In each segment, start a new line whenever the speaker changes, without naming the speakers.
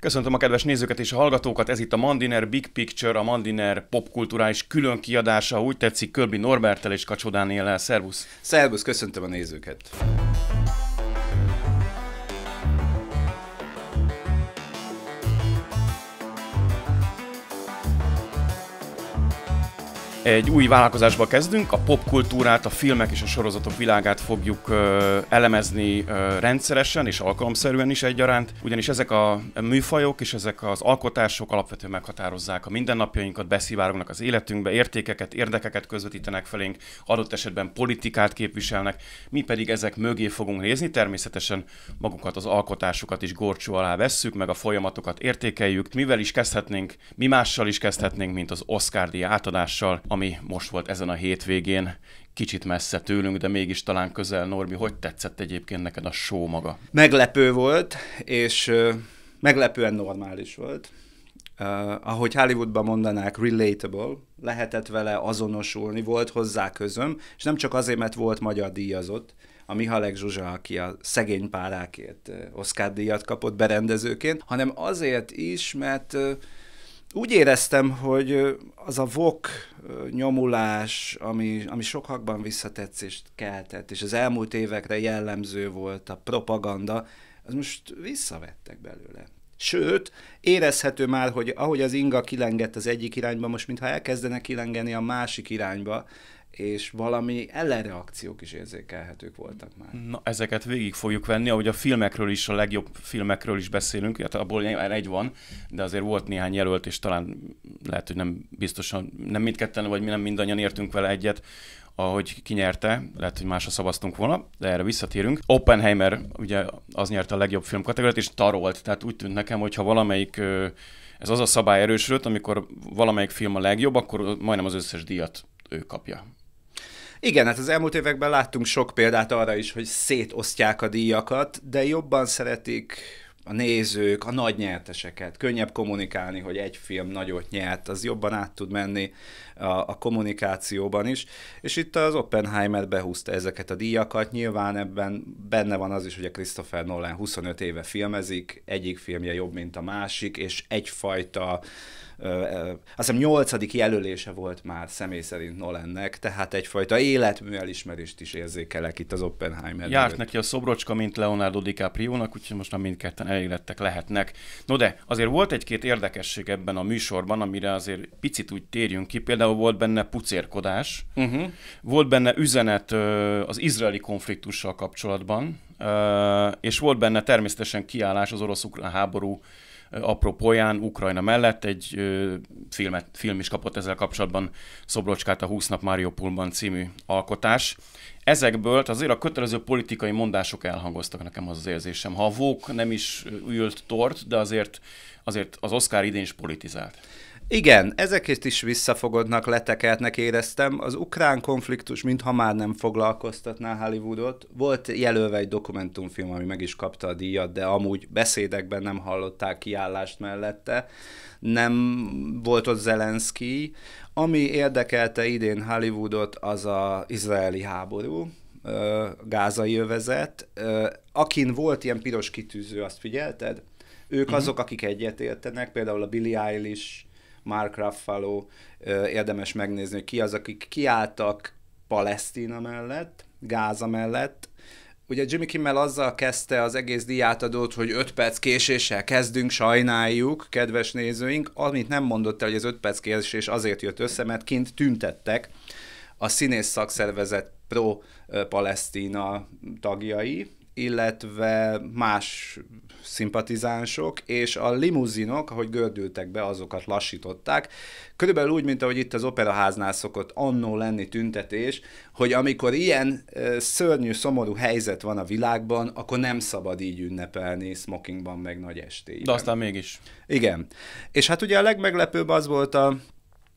Köszöntöm a kedves nézőket és a hallgatókat, ez itt a Mandiner Big Picture, a Mandiner popkulturális külön kiadása, úgy tetszik Körbi Norbertel és Kacsó Dániellel. Szervusz! Szervusz, köszöntöm a nézőket! Egy új vállalkozásba kezdünk, a popkultúrát, a filmek és a sorozatok világát fogjuk ö, elemezni ö, rendszeresen és alkalomszerűen is egyaránt, ugyanis ezek a műfajok és ezek az alkotások alapvetően meghatározzák a mindennapjainkat, beszivárognak az életünkbe, értékeket, érdekeket közvetítenek felénk, adott esetben politikát képviselnek, mi pedig ezek mögé fogunk nézni, természetesen magukat az alkotásokat is gorcsó alá vesszük, meg a folyamatokat értékeljük, mivel is kezdhetnénk, mi mással is kezdhetnénk, mint az Oscar-díj átadással, ami most volt ezen a hétvégén, kicsit messze tőlünk, de mégis talán közel. Normi, hogy tetszett egyébként neked a show maga?
Meglepő volt, és meglepően normális volt. Uh, ahogy Hollywoodban mondanák, relatable, lehetett vele azonosulni, volt hozzá közöm, és nem csak azért, mert volt magyar díjazott, a Mihalek Zsuzsa, aki a szegény párákért Oscar díjat kapott berendezőként, hanem azért is, mert uh, úgy éreztem, hogy az a vok nyomulás, ami, ami sokakban visszatetszést keltett, és az elmúlt évekre jellemző volt a propaganda, az most visszavettek belőle. Sőt, érezhető már, hogy ahogy az inga kilengett az egyik irányba, most mintha elkezdene kilengeni a másik irányba, és valami ellenreakciók is érzékelhetők voltak
már. Na, ezeket végig fogjuk venni, ahogy a filmekről is, a legjobb filmekről is beszélünk, hát abból egy van, de azért volt néhány jelölt, és talán lehet, hogy nem biztosan, nem mindketten, vagy mi nem mindannyian értünk vele egyet, ahogy kinyerte, lehet, hogy másra szavaztunk volna, de erre visszatérünk. Oppenheimer ugye az nyerte a legjobb film kategóriát, és tarolt, tehát úgy tűnt nekem, hogy ha valamelyik ez az a szabály erősödött, amikor valamelyik film a legjobb, akkor majdnem az összes díjat ő kapja.
Igen, hát az elmúlt években láttunk sok példát arra is, hogy szétosztják a díjakat, de jobban szeretik a nézők, a nagy nyerteseket. Könnyebb kommunikálni, hogy egy film nagyot nyert, az jobban át tud menni a, a kommunikációban is. És itt az Oppenheimer behúzta ezeket a díjakat. Nyilván ebben benne van az is, hogy a Christopher Nolan 25 éve filmezik, egyik filmje jobb, mint a másik, és egyfajta uh, azt hiszem nyolcadik jelölése volt már személy szerint Nolannek, tehát egyfajta életmű elismerést is érzékelek itt az Oppenheimer. Járt
neki a szobrocska, mint Leonardo DiCaprio-nak, úgyhogy most már mindketten eléglettek lehetnek. No de azért volt egy-két érdekesség ebben a műsorban, amire azért picit úgy térjünk ki. Például volt benne pucérkodás, uh-huh. volt benne üzenet az izraeli konfliktussal kapcsolatban, és volt benne természetesen kiállás az orosz-ukrán háború apropóján Ukrajna mellett egy ö, filmet, film is kapott ezzel kapcsolatban Szobrocskát a 20 nap Mariupolban című alkotás. Ezekből azért a kötelező politikai mondások elhangoztak nekem az az érzésem. Ha a Vók nem is ült tort, de azért,
azért az Oscar idén is politizált. Igen, ezeket is visszafogodnak, letekeltnek éreztem. Az ukrán konfliktus, mintha már nem foglalkoztatná Hollywoodot. Volt jelölve egy dokumentumfilm, ami meg is kapta a díjat, de amúgy beszédekben nem hallották kiállást mellette. Nem volt ott Zelenszky. Ami érdekelte idén Hollywoodot, az a izraeli háború, gázai övezet. Akin volt ilyen piros kitűző, azt figyelted? Ők uh-huh. azok, akik egyetértenek, például a Billie Eilish, Mark Ruffalo, érdemes megnézni, hogy ki az, akik kiálltak Palesztina mellett, Gáza mellett, Ugye Jimmy Kimmel azzal kezdte az egész díjátadót, hogy 5 perc késéssel kezdünk, sajnáljuk, kedves nézőink, amit nem mondott el, hogy az 5 perc késés azért jött össze, mert kint tüntettek a színész szakszervezet pro-palesztina tagjai, illetve más szimpatizánsok, és a limuzinok, ahogy gördültek be, azokat lassították. Körülbelül úgy, mint ahogy itt az operaháznál szokott annó lenni tüntetés, hogy amikor ilyen szörnyű, szomorú helyzet van a világban, akkor nem szabad így ünnepelni smokingban meg nagy estélyben. De aztán mégis. Igen. És hát ugye a legmeglepőbb az volt a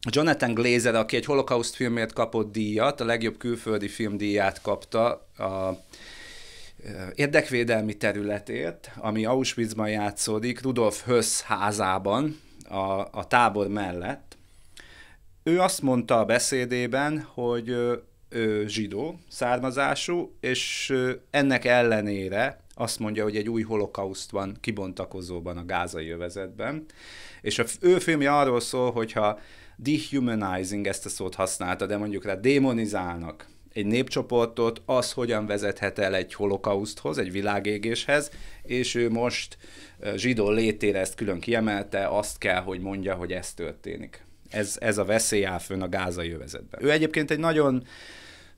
Jonathan Glazer, aki egy holokauszt filmért kapott díjat, a legjobb külföldi filmdíját kapta a érdekvédelmi területét, ami Auschwitzban játszódik, Rudolf Höss házában, a, a tábor mellett. Ő azt mondta a beszédében, hogy ő, zsidó származású, és ennek ellenére azt mondja, hogy egy új holokauszt van kibontakozóban a gázai övezetben. És a ő filmje arról szól, hogyha dehumanizing ezt a szót használta, de mondjuk rá démonizálnak egy népcsoportot, az hogyan vezethet el egy holokauszthoz, egy világégéshez, és ő most zsidó létére ezt külön kiemelte, azt kell, hogy mondja, hogy ez történik. Ez, ez a veszély áll fönn a gázai övezetben. Ő egyébként egy nagyon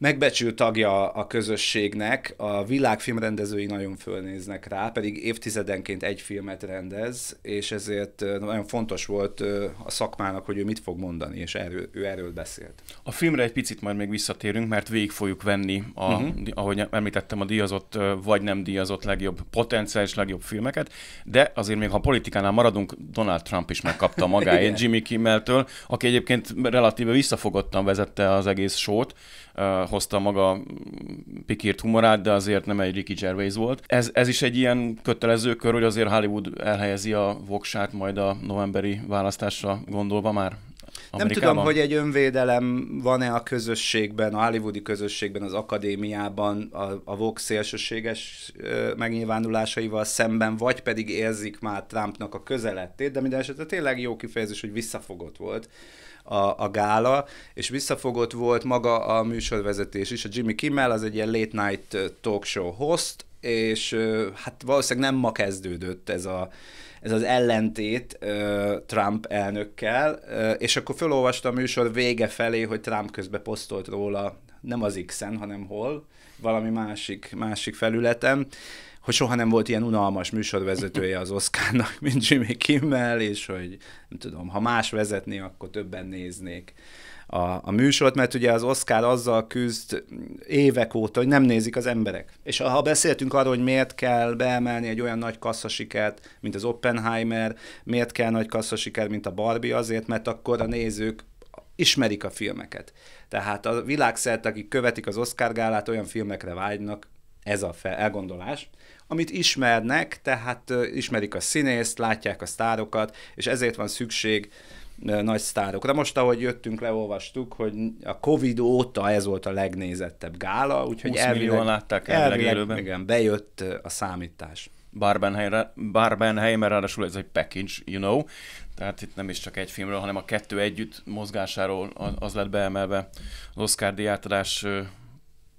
megbecsült tagja a közösségnek, a világ filmrendezői nagyon fölnéznek rá, pedig évtizedenként egy filmet rendez, és ezért nagyon fontos volt a szakmának, hogy ő mit fog mondani, és erről, ő erről beszélt.
A filmre egy picit majd még visszatérünk, mert végig fogjuk venni, a, uh-huh. ahogy említettem, a díjazott vagy nem díjazott legjobb, potenciális legjobb filmeket, de azért még ha politikánál maradunk, Donald Trump is megkapta magáét Jimmy Kimmeltől, aki egyébként relatíve visszafogottan vezette az egész sót, hozta maga pikírt humorát, de azért nem egy Ricky Gervais volt. Ez, ez is egy ilyen kötelező kör, hogy azért Hollywood elhelyezi a voksát majd a novemberi választásra gondolva már? Amerikában? Nem tudom, hogy
egy önvédelem van-e a közösségben, a hollywoodi közösségben, az akadémiában a, a Vox szélsőséges megnyilvánulásaival szemben, vagy pedig érzik már Trumpnak a közelettét, de minden esetre tényleg jó kifejezés, hogy visszafogott volt a, a gála, és visszafogott volt maga a műsorvezetés is. A Jimmy Kimmel az egy ilyen late night talk show host, és hát valószínűleg nem ma kezdődött ez a, ez az ellentét uh, Trump elnökkel, uh, és akkor felolvastam a műsor vége felé, hogy Trump közben posztolt róla nem az X-en, hanem hol, valami másik, másik felületen, hogy soha nem volt ilyen unalmas műsorvezetője az Oszkárnak, mint Jimmy Kimmel, és hogy nem tudom, ha más vezetné, akkor többen néznék a, a műsort, mert ugye az Oscar azzal küzd évek óta, hogy nem nézik az emberek. És ha beszéltünk arról, hogy miért kell beemelni egy olyan nagy kasszasikert, mint az Oppenheimer, miért kell nagy kasszasikert, mint a Barbie, azért, mert akkor a nézők ismerik a filmeket. Tehát a világszerte, akik követik az Oscar gálát, olyan filmekre vágynak, ez a fel, elgondolás, amit ismernek, tehát ismerik a színészt, látják a sztárokat, és ezért van szükség nagy sztárokra. Most, ahogy jöttünk, leolvastuk, hogy a Covid óta ez volt a legnézettebb gála, úgyhogy 20 elvileg, millióan látták elvileg, elvileg igen, bejött a számítás.
Barbenheimer, Barbenheimer ráadásul ez egy package, you know, tehát itt nem is csak egy filmről, hanem a kettő együtt mozgásáról az lett beemelve az Oscar díjátadás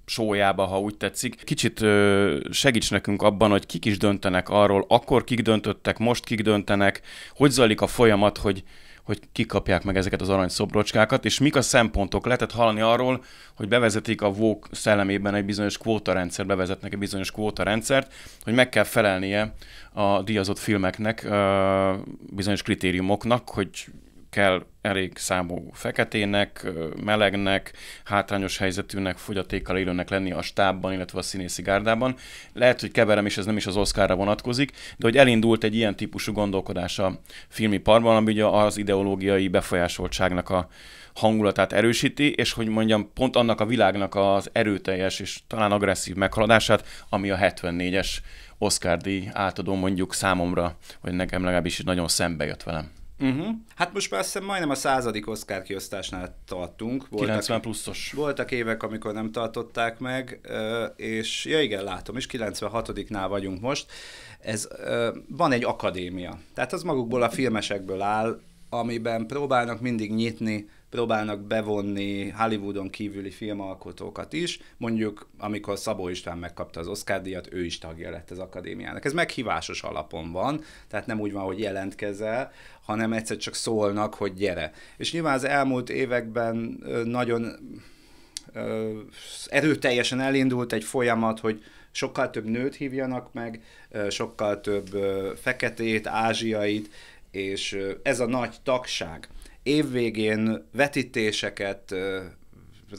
sójába, ha úgy tetszik. Kicsit ö, segíts nekünk abban, hogy kik is döntenek arról, akkor kik döntöttek, most kik döntenek, hogy zajlik a folyamat, hogy hogy kikapják meg ezeket az arany szobrocskákat, és mik a szempontok. Lehetett hallani arról, hogy bevezetik a vók szellemében egy bizonyos kvótarendszer, bevezetnek egy bizonyos kvótarendszert, hogy meg kell felelnie a díjazott filmeknek bizonyos kritériumoknak, hogy kell elég számú feketének, melegnek, hátrányos helyzetűnek, fogyatékkal élőnek lenni a stábban, illetve a színészi gárdában. Lehet, hogy keverem, és ez nem is az Oscarra vonatkozik, de hogy elindult egy ilyen típusú gondolkodás a parban, ami ugye az ideológiai befolyásoltságnak a hangulatát erősíti, és hogy mondjam, pont annak a világnak az erőteljes és talán agresszív meghaladását, ami a 74-es Oscar díj átadó mondjuk számomra, hogy nekem legalábbis nagyon szembe jött velem.
Uh-huh. Hát most már azt hiszem majdnem a századik Oscar kiosztásnál tartunk. Voltak, 90 pluszos. Voltak évek, amikor nem tartották meg, és ja igen, látom, és 96-nál vagyunk most. Ez van egy akadémia, tehát az magukból a filmesekből áll, amiben próbálnak mindig nyitni próbálnak bevonni Hollywoodon kívüli filmalkotókat is, mondjuk amikor Szabó István megkapta az Oscar-díjat, ő is tagja lett az akadémiának. Ez meghívásos alapon van, tehát nem úgy van, hogy jelentkezel, hanem egyszer csak szólnak, hogy gyere. És nyilván az elmúlt években nagyon erőteljesen elindult egy folyamat, hogy sokkal több nőt hívjanak meg, sokkal több feketét, ázsiait, és ez a nagy tagság, évvégén vetítéseket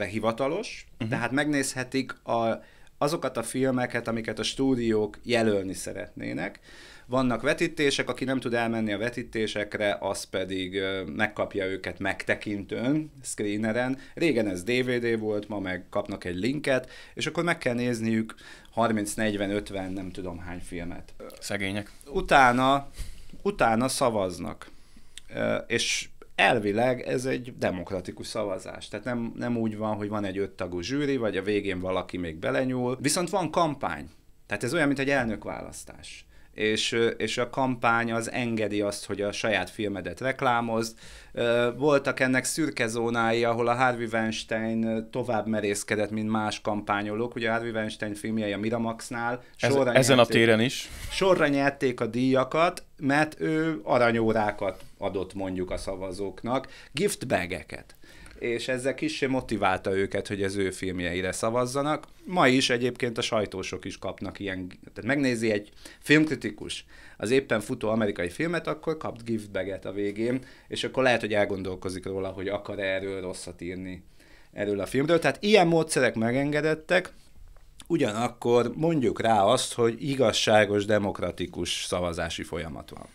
hivatalos, uh-huh. tehát megnézhetik a, azokat a filmeket, amiket a stúdiók jelölni szeretnének. Vannak vetítések, aki nem tud elmenni a vetítésekre, az pedig megkapja őket megtekintőn, screeneren. Régen ez DVD volt, ma meg kapnak egy linket, és akkor meg kell nézniük 30-40-50, nem tudom hány filmet. Szegények. Utána, utána szavaznak. És elvileg ez egy demokratikus szavazás. Tehát nem, nem úgy van, hogy van egy öttagú zsűri, vagy a végén valaki még belenyúl. Viszont van kampány. Tehát ez olyan, mint egy elnökválasztás és, és a kampány az engedi azt, hogy a saját filmedet reklámozd. Voltak ennek szürke zónái, ahol a Harvey Weinstein tovább merészkedett, mint más kampányolók. Ugye a Harvey Weinstein filmjei a Miramaxnál. Ez, ezen nyerték, a téren is? Sorra nyerték a díjakat, mert ő aranyórákat adott mondjuk a szavazóknak, giftbageket és ezzel kicsi motiválta őket, hogy az ő filmjeire szavazzanak. Ma is egyébként a sajtósok is kapnak ilyen, tehát megnézi egy filmkritikus az éppen futó amerikai filmet, akkor kap giftbaget a végén, és akkor lehet, hogy elgondolkozik róla, hogy akar -e erről rosszat írni erről a filmről. Tehát ilyen módszerek megengedettek, ugyanakkor mondjuk rá azt, hogy igazságos, demokratikus szavazási folyamat van.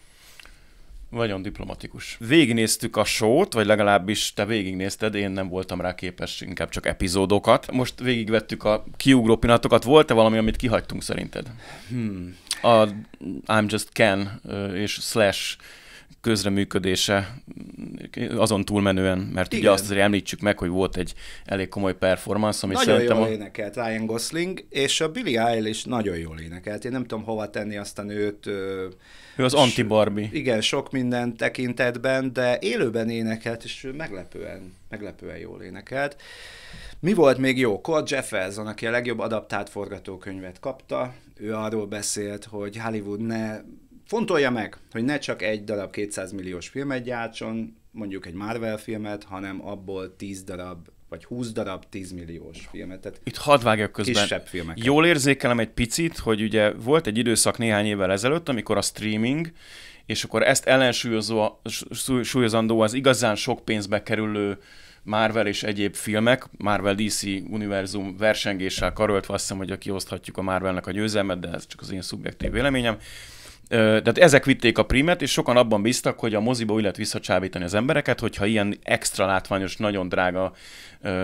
Nagyon diplomatikus. Végignéztük a sót, vagy legalábbis te végignézted, én nem voltam rá képes, inkább csak epizódokat. Most végigvettük a kiugró pillanatokat. Volt-e valami, amit kihagytunk szerinted? Hmm. A I'm Just Ken és Slash közreműködése azon túlmenően, mert Igen. ugye azt azért említsük meg, hogy volt egy elég komoly performance, ami nagyon szerintem... Nagyon jól
énekelt Ryan Gosling, és a Billy Eilish nagyon jól énekelt. Én nem tudom hova tenni azt a nőt. Ő az anti-Barbie. Igen, sok minden tekintetben, de élőben énekelt, és meglepően, meglepően jól énekelt. Mi volt még jó? Cole Jefferson, aki a legjobb adaptált forgatókönyvet kapta, ő arról beszélt, hogy Hollywood ne fontolja meg, hogy ne csak egy darab 200 milliós filmet gyártson, mondjuk egy Marvel filmet, hanem abból 10 darab vagy 20 darab 10 milliós filmet. Tehát Itt
hadd vágjak közben. Kisebb filmeket. Jól érzékelem egy picit, hogy ugye volt egy időszak néhány évvel ezelőtt, amikor a streaming, és akkor ezt ellensúlyozandó az igazán sok pénzbe kerülő Marvel és egyéb filmek, Marvel DC univerzum versengéssel karöltve, azt hiszem, hogy kioszthatjuk a Marvelnek a győzelmet, de ez csak az én szubjektív véleményem tehát ezek vitték a primet, és sokan abban bíztak, hogy a moziba úgy lehet visszacsábítani az embereket, hogyha ilyen extra látványos, nagyon drága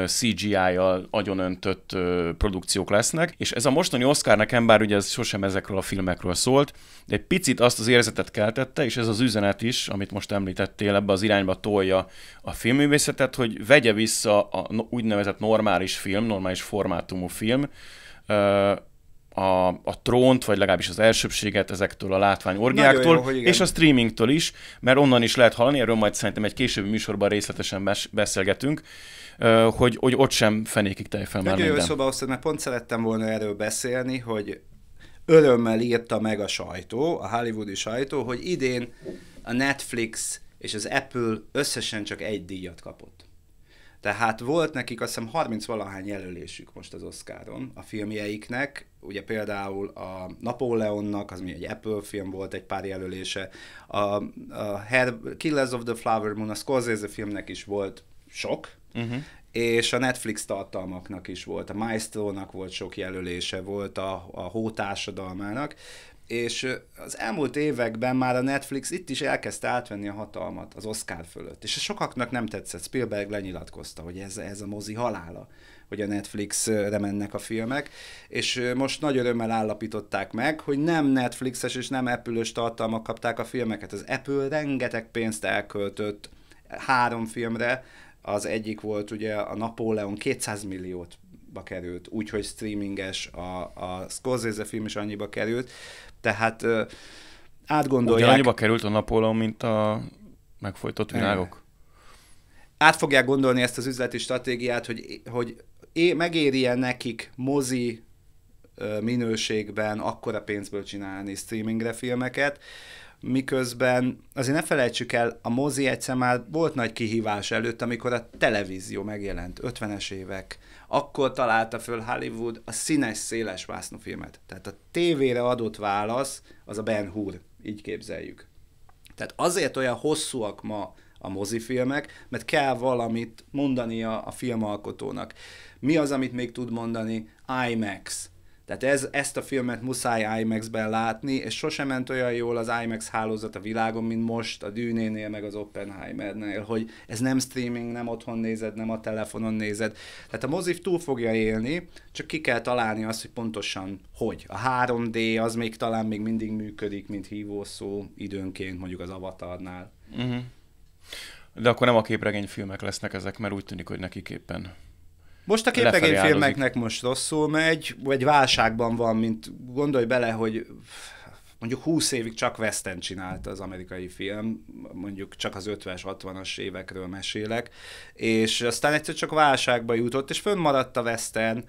CGI-jal agyonöntött produkciók lesznek. És ez a mostani Oscar nekem, bár ugye ez sosem ezekről a filmekről szólt, de egy picit azt az érzetet keltette, és ez az üzenet is, amit most említettél, ebbe az irányba tolja a filmművészetet, hogy vegye vissza a úgynevezett normális film, normális formátumú film, a, a trónt, vagy legalábbis az elsőbséget ezektől a látvány orgiáktól, jó, és a streamingtől is, mert onnan is lehet hallani, erről majd szerintem egy későbbi műsorban részletesen beszélgetünk, hogy, hogy ott sem fenékig tej fel Nagyon már jó szóba
hoztad, mert pont szerettem volna erről beszélni, hogy örömmel írta meg a sajtó, a hollywoodi sajtó, hogy idén a Netflix és az Apple összesen csak egy díjat kapott. Tehát volt nekik azt hiszem 30 valahány jelölésük most az Oscaron a filmjeiknek, ugye például a Napóleonnak, az mi egy Apple film volt, egy pár jelölése, a, a Her- Killers of the Flower Moon, a Scorsese filmnek is volt sok, uh-huh. és a Netflix tartalmaknak is volt, a Maestro-nak volt sok jelölése, volt a, a Hó társadalmának, és az elmúlt években már a Netflix itt is elkezdte átvenni a hatalmat az Oscar fölött. És sokaknak nem tetszett. Spielberg lenyilatkozta, hogy ez, ez a mozi halála, hogy a Netflixre mennek a filmek. És most nagy örömmel állapították meg, hogy nem Netflixes és nem Apple-ös tartalmak kapták a filmeket. Az Apple rengeteg pénzt elköltött három filmre, az egyik volt ugye a Napóleon 200 milliót került, úgyhogy streaminges a, a Scorsese film is annyiba került, tehát ö, átgondolják... Annyiba
került a Napóleon, mint a megfojtott világok?
Át fogják gondolni ezt az üzleti stratégiát, hogy, hogy é, megéri-e nekik mozi minőségben akkora pénzből csinálni streamingre filmeket, miközben azért ne felejtsük el, a mozi egyszer már volt nagy kihívás előtt, amikor a televízió megjelent, 50-es évek, akkor találta föl Hollywood a színes, széles vásznufilmet. Tehát a tévére adott válasz az a Ben Hur, így képzeljük. Tehát azért olyan hosszúak ma a mozifilmek, mert kell valamit mondani a filmalkotónak. Mi az, amit még tud mondani? IMAX, tehát ez, ezt a filmet muszáj IMAX-ben látni, és sosem ment olyan jól az IMAX hálózat a világon, mint most a Dűnénél, meg az Oppenheimernél, hogy ez nem streaming, nem otthon nézed, nem a telefonon nézed. Tehát a mozif túl fogja élni, csak ki kell találni azt, hogy pontosan hogy. A 3D az még talán még mindig működik, mint hívószó időnként, mondjuk az Avatarnál.
Uh-huh. De akkor nem a képregény filmek lesznek ezek, mert úgy tűnik, hogy nekik éppen
most a filmeknek most rosszul megy, vagy válságban van, mint gondolj bele, hogy mondjuk 20 évig csak western csinálta az amerikai film, mondjuk csak az 50-es, 60-as évekről mesélek, és aztán egyszer csak válságba jutott, és fönnmaradt a western,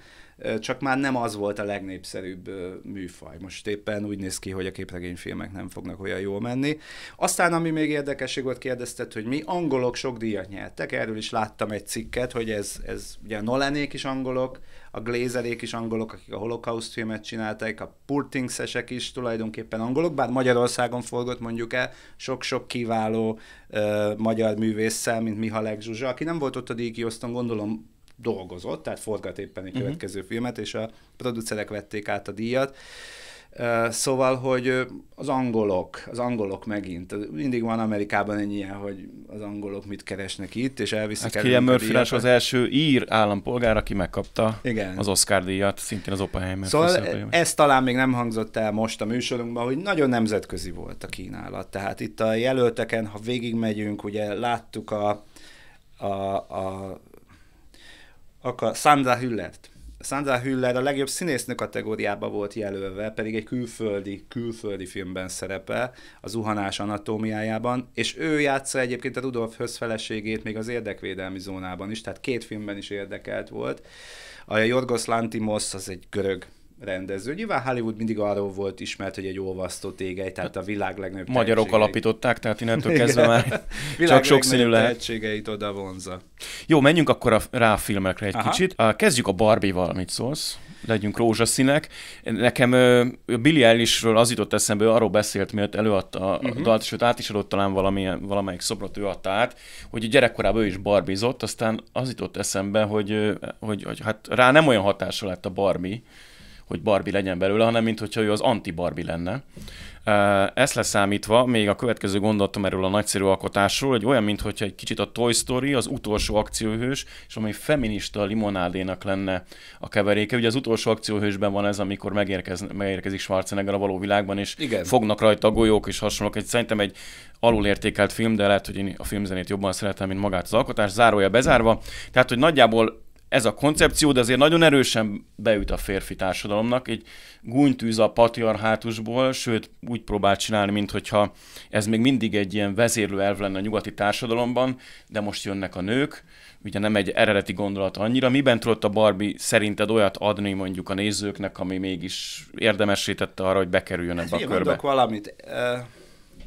csak már nem az volt a legnépszerűbb műfaj. Most éppen úgy néz ki, hogy a képregényfilmek nem fognak olyan jól menni. Aztán, ami még érdekesség volt, kérdezted, hogy mi angolok sok díjat nyertek, erről is láttam egy cikket, hogy ez, ez ugye a Nolanék is angolok, a Glazerék is angolok, akik a holokauszt filmet csinálták, a Purtingsesek is tulajdonképpen angolok, bár Magyarországon forgott mondjuk el sok-sok kiváló uh, magyar művésszel, mint Mihalek Zsuzsa, aki nem volt ott a díjkiosztón, gondolom dolgozott, tehát forgat éppen egy uh-huh. következő filmet, és a producerek vették át a díjat. Szóval, hogy az angolok, az angolok megint, mindig van Amerikában egy ilyen, hogy az angolok mit keresnek itt, és elviszik hát el. Murphy az
első ír állampolgár, aki megkapta Igen. az Oscar díjat, szintén az Oppenheimer. Szóval
ez talán még nem hangzott el most a műsorunkban, hogy nagyon nemzetközi volt a kínálat. Tehát itt a jelölteken, ha végigmegyünk, ugye láttuk a, a, a akkor Sandra Hüllert. Sandra Hüller a legjobb színésznő kategóriába volt jelölve, pedig egy külföldi, külföldi filmben szerepel, az Uhanás anatómiájában, és ő játsza egyébként a Rudolf Hösz feleségét még az érdekvédelmi zónában is, tehát két filmben is érdekelt volt. A Jorgos Lantimos az egy görög rendező. Nyilván Hollywood mindig arról volt ismert, hogy egy olvasztó tégely, tehát a világ legnagyobb Magyarok
alapították, tehát innentől kezdve már világ csak sokszínű lehet.
tehetségeit oda vonza.
Jó, menjünk akkor a, rá a filmekre egy Aha. kicsit. Kezdjük a Barbie-val, mit szólsz? Legyünk rózsaszínek. Nekem uh, Billy Eilishről az jutott eszembe, ő arról beszélt, miatt előadta a uh-huh. dalt, sőt át is adott talán valamilyen, valamelyik szobrot ő adta át, hogy gyerekkorában ő is barbizott, aztán az jutott eszembe, hogy, hogy, hogy hát rá nem olyan hatása lett a Barbie, hogy Barbie legyen belőle, hanem mint ő az anti-Barbie lenne. Ezt leszámítva még a következő gondolatom erről a nagyszerű alkotásról, hogy olyan, mintha egy kicsit a Toy Story, az utolsó akcióhős, és ami feminista limonádénak lenne a keveréke. Ugye az utolsó akcióhősben van ez, amikor megérkez, megérkezik Schwarzenegger a való világban, és Igen. fognak rajta a golyók és hasonlók. Egy, szerintem egy alulértékelt film, de lehet, hogy én a filmzenét jobban szeretem, mint magát az alkotás. Zárója bezárva. Tehát, hogy nagyjából ez a koncepció, de azért nagyon erősen beüt a férfi társadalomnak, egy gúnytűz a patriarhátusból, sőt úgy próbál csinálni, mintha ez még mindig egy ilyen vezérlő elv lenne a nyugati társadalomban, de most jönnek a nők, ugye nem egy eredeti gondolat annyira. Miben tudott a Barbie szerinted olyat adni mondjuk a nézőknek, ami mégis érdemesítette arra, hogy bekerüljön ebbe hát, a körbe?
valamit.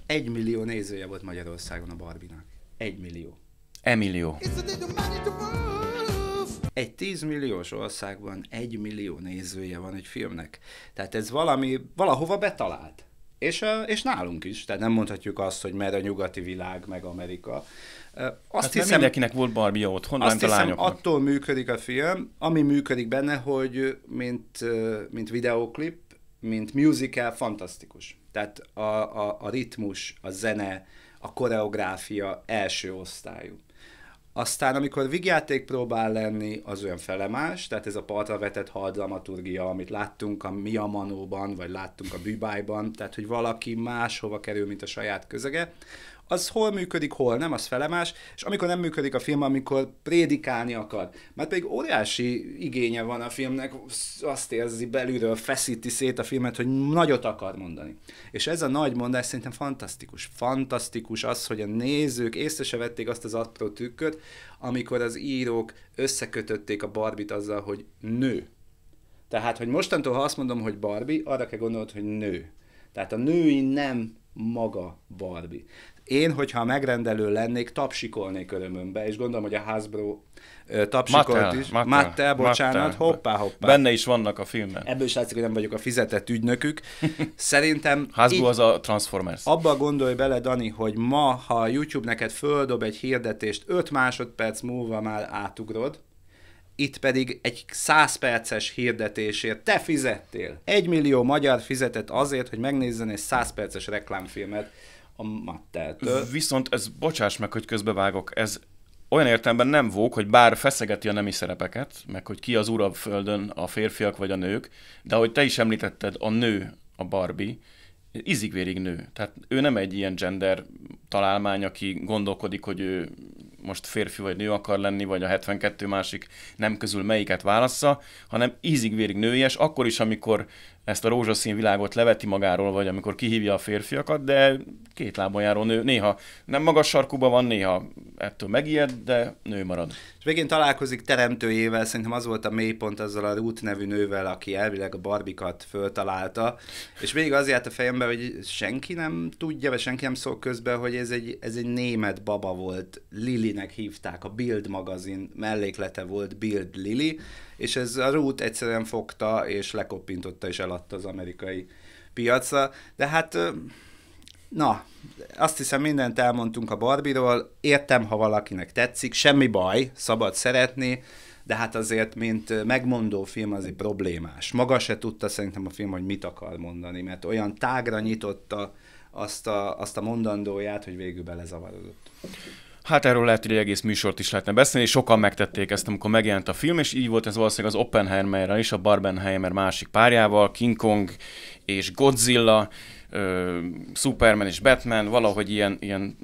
Egy millió nézője volt Magyarországon a Barbinak. Egy millió. Emilio. Egy 10 milliós országban egy millió nézője van egy filmnek. Tehát ez valami, valahova betalált. És, és nálunk is, tehát nem mondhatjuk azt, hogy mert a nyugati világ, meg Amerika. Azt hát hiszem, mindenkinek volt barbie otthon, azt hiszem, a attól működik a film, ami működik benne, hogy mint, mint videoklip, mint musical fantasztikus. Tehát a, a, a ritmus, a zene, a koreográfia első osztályú. Aztán, amikor vigyáték próbál lenni, az olyan felemás, tehát ez a partra vetett hal dramaturgia, amit láttunk a Miamanóban, vagy láttunk a Bűbájban, tehát hogy valaki máshova kerül, mint a saját közege az hol működik, hol nem, az felemás, és amikor nem működik a film, amikor prédikálni akar. Mert pedig óriási igénye van a filmnek, azt érzi belülről, feszíti szét a filmet, hogy nagyot akar mondani. És ez a nagy mondás szerintem fantasztikus. Fantasztikus az, hogy a nézők észre se vették azt az apró tükköt, amikor az írók összekötötték a Barbit azzal, hogy nő. Tehát, hogy mostantól, ha azt mondom, hogy Barbie, arra kell gondolod, hogy nő. Tehát a női nem maga Barbie. Én, hogyha megrendelő lennék, tapsikolnék örömömbe, és gondolom, hogy a Hasbro tapsikolt Mattel, is. Mattel, Mattel bocsánat, Mattel. hoppá, hoppá. Benne is vannak a filmben. Ebből is látszik, hogy nem vagyok a fizetett ügynökük. Szerintem... Hasbro az a Transformers. Abba gondolj bele, Dani, hogy ma, ha a YouTube neked földob egy hirdetést, 5 másodperc múlva már átugrod, itt pedig egy 100 perces hirdetésért te fizettél. Egy millió magyar fizetett azért, hogy megnézzen egy 100 perces reklámfilmet a Matteltől. Viszont
ez, bocsáss meg, hogy közbevágok, ez olyan értelemben nem vók, hogy bár feszegeti a nemi szerepeket, meg hogy ki az ura a földön, a férfiak vagy a nők, de ahogy te is említetted, a nő, a Barbie, izigvérig nő. Tehát ő nem egy ilyen gender találmány, aki gondolkodik, hogy ő most férfi vagy nő akar lenni, vagy a 72 másik nem közül melyiket válassza, hanem ízig-vérig nőies, akkor is, amikor ezt a rózsaszín világot leveti magáról, vagy amikor kihívja a férfiakat, de két lábon járó nő. Néha nem
magas sarkuba van, néha ettől megijed, de nő marad. És végén találkozik teremtőjével, szerintem az volt a mélypont azzal a Ruth nevű nővel, aki elvileg a barbikat föltalálta, és végig az járt a fejembe, hogy senki nem tudja, vagy senki nem szól közben, hogy ez egy, ez egy német baba volt, Lilinek hívták, a Bild magazin melléklete volt Bild Lili, és ez a rút egyszerűen fogta, és lekoppintotta, és eladta az amerikai piacra, de hát Na, azt hiszem mindent elmondtunk a Barbiról, értem, ha valakinek tetszik, semmi baj, szabad szeretni, de hát azért, mint megmondó film, azért problémás. Maga se tudta szerintem a film, hogy mit akar mondani, mert olyan tágra nyitotta azt a, azt a mondandóját, hogy végül belezavarodott.
Hát erről lehet, hogy egy egész műsort is lehetne beszélni, és sokan megtették ezt, amikor megjelent a film, és így volt ez valószínűleg az oppenheimer Oppenheimer-rel is, a Barbenheimer másik párjával, King Kong és Godzilla, ö, Superman és Batman, valahogy ilyen, ilyen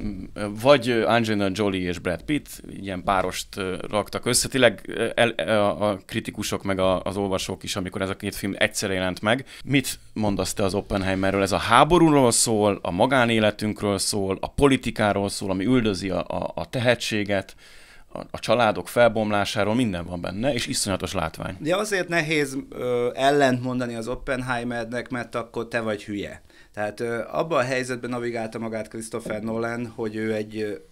vagy Angelina Jolie és Brad Pitt, ilyen párost raktak össze. Tényleg el, a kritikusok meg a, az olvasók is, amikor ez a két film egyszerre jelent meg. Mit mondasz te az Oppenheimerről? Ez a háborúról szól, a magánéletünkről szól, a politikáról szól, ami üldözi a, a, a tehetséget, a családok felbomlásáról, minden van benne, és iszonyatos látvány.
De azért nehéz ö, ellent mondani az Oppenheimernek, mert akkor te vagy hülye. Tehát abban a helyzetben navigálta magát Christopher Nolan, hogy ő egy,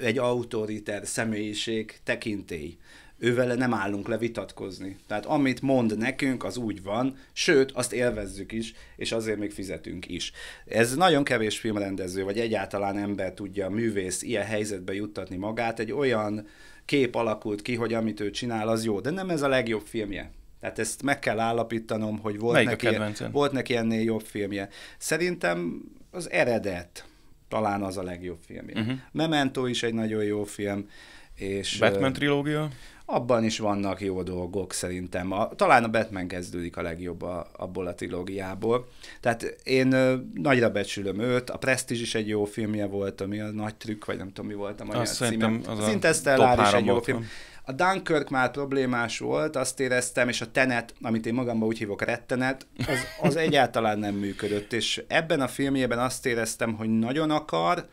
egy autoriter személyiség tekintély ő vele nem állunk le vitatkozni. Tehát amit mond nekünk, az úgy van, sőt, azt élvezzük is, és azért még fizetünk is. Ez nagyon kevés filmrendező, vagy egyáltalán ember tudja a művész ilyen helyzetbe juttatni magát, egy olyan kép alakult ki, hogy amit ő csinál, az jó, de nem ez a legjobb filmje. Tehát ezt meg kell állapítanom, hogy volt, Melyik neki, volt neki ennél jobb filmje. Szerintem az eredet talán az a legjobb filmje. Uh-huh. Memento is egy nagyon jó film. És, Batman trilógia? Abban is vannak jó dolgok szerintem. A, talán a Batman kezdődik a legjobb a, abból a trilógiából. Tehát én ö, nagyra becsülöm őt, a Prestige is egy jó filmje volt, ami a nagy trükk, vagy nem tudom mi volt a magyar címe. Az, az Interstellar is egy jó film. A Dunkirk már problémás volt, azt éreztem, és a Tenet, amit én magamban úgy hívok rettenet, az, az egyáltalán nem működött, és ebben a filmjében azt éreztem, hogy nagyon akar,